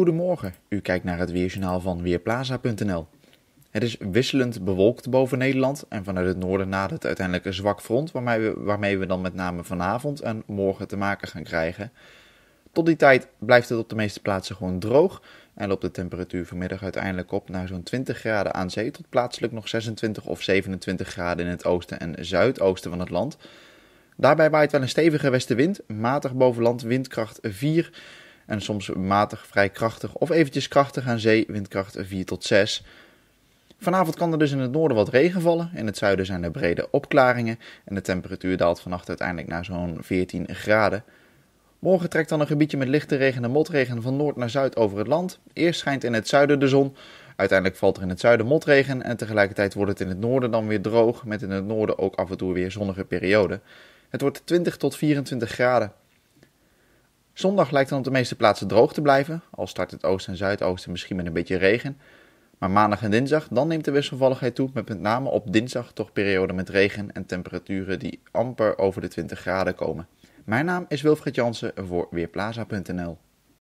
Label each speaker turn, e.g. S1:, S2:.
S1: Goedemorgen, u kijkt naar het weerjournaal van Weerplaza.nl. Het is wisselend bewolkt boven Nederland en vanuit het noorden nadert uiteindelijk een zwak front waarmee we, waarmee we dan met name vanavond en morgen te maken gaan krijgen. Tot die tijd blijft het op de meeste plaatsen gewoon droog en loopt de temperatuur vanmiddag uiteindelijk op naar zo'n 20 graden aan zee tot plaatselijk nog 26 of 27 graden in het oosten en zuidoosten van het land. Daarbij waait wel een stevige westenwind, matig boven land windkracht 4. En soms matig, vrij krachtig of eventjes krachtig aan zee, windkracht 4 tot 6. Vanavond kan er dus in het noorden wat regen vallen. In het zuiden zijn er brede opklaringen. En de temperatuur daalt vannacht uiteindelijk naar zo'n 14 graden. Morgen trekt dan een gebiedje met lichte regen en motregen van noord naar zuid over het land. Eerst schijnt in het zuiden de zon. Uiteindelijk valt er in het zuiden motregen. En tegelijkertijd wordt het in het noorden dan weer droog. Met in het noorden ook af en toe weer zonnige perioden. Het wordt 20 tot 24 graden. Zondag lijkt dan op de meeste plaatsen droog te blijven, al start het oosten en zuidoosten misschien met een beetje regen. Maar maandag en dinsdag, dan neemt de wisselvalligheid toe, met met name op dinsdag toch perioden met regen en temperaturen die amper over de 20 graden komen. Mijn naam is Wilfried Jansen voor Weerplaza.nl.